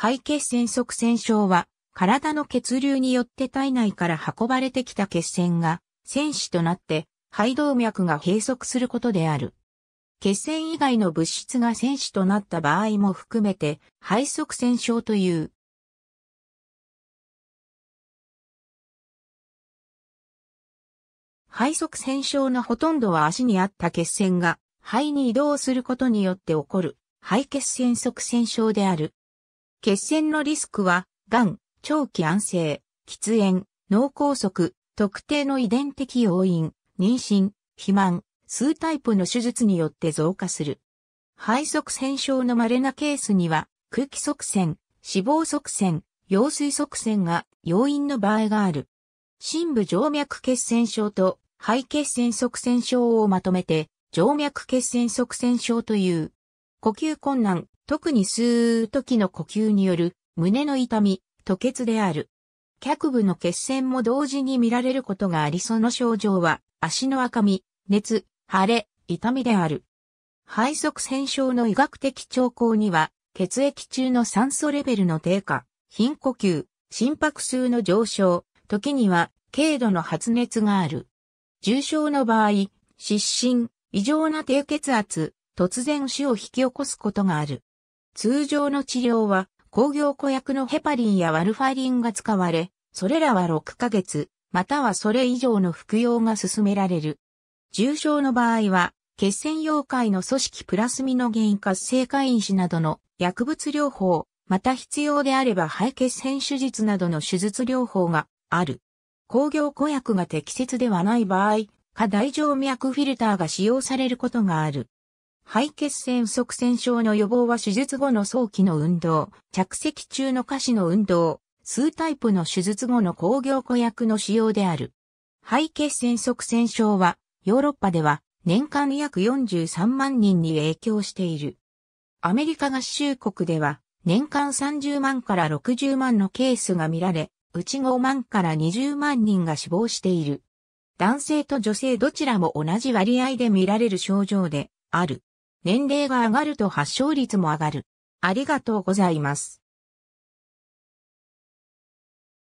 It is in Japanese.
肺血栓塞栓症は、体の血流によって体内から運ばれてきた血栓が、栓死となって、肺動脈が閉塞することである。血栓以外の物質が栓死となった場合も含めて、肺塞栓症という。肺塞栓症のほとんどは足にあった血栓が肺に移動することによって起こる肺血栓塞栓症である。血栓のリスクは、癌、長期安静、喫煙、脳梗塞、特定の遺伝的要因、妊娠、肥満、数タイプの手術によって増加する。肺側栓症の稀なケースには、空気側栓、脂肪側栓、溶水側栓が要因の場合がある。深部静脈血栓症と肺血栓側栓症をまとめて、静脈血栓側栓症という呼吸困難、特に吸う時の呼吸による胸の痛み、吐血である。脚部の血栓も同時に見られることがありその症状は足の赤み、熱、腫れ、痛みである。肺塞栓症の医学的兆候には血液中の酸素レベルの低下、貧呼吸、心拍数の上昇、時には軽度の発熱がある。重症の場合、失神、異常な低血圧、突然死を引き起こすことがある。通常の治療は、工業固薬のヘパリンやワルファリンが使われ、それらは6ヶ月、またはそれ以上の服用が進められる。重症の場合は、血栓溶解の組織プラスミノゲイン活性化因子などの薬物療法、また必要であれば肺血栓手術などの手術療法がある。工業固薬が適切ではない場合、下大静脈フィルターが使用されることがある。肺血栓即栓症の予防は手術後の早期の運動、着席中の下肢の運動、数タイプの手術後の工業庫薬の使用である。肺血栓即栓症は、ヨーロッパでは年間約43万人に影響している。アメリカ合衆国では、年間30万から60万のケースが見られ、うち5万から20万人が死亡している。男性と女性どちらも同じ割合で見られる症状である。年齢が上がると発症率も上がる。ありがとうございます。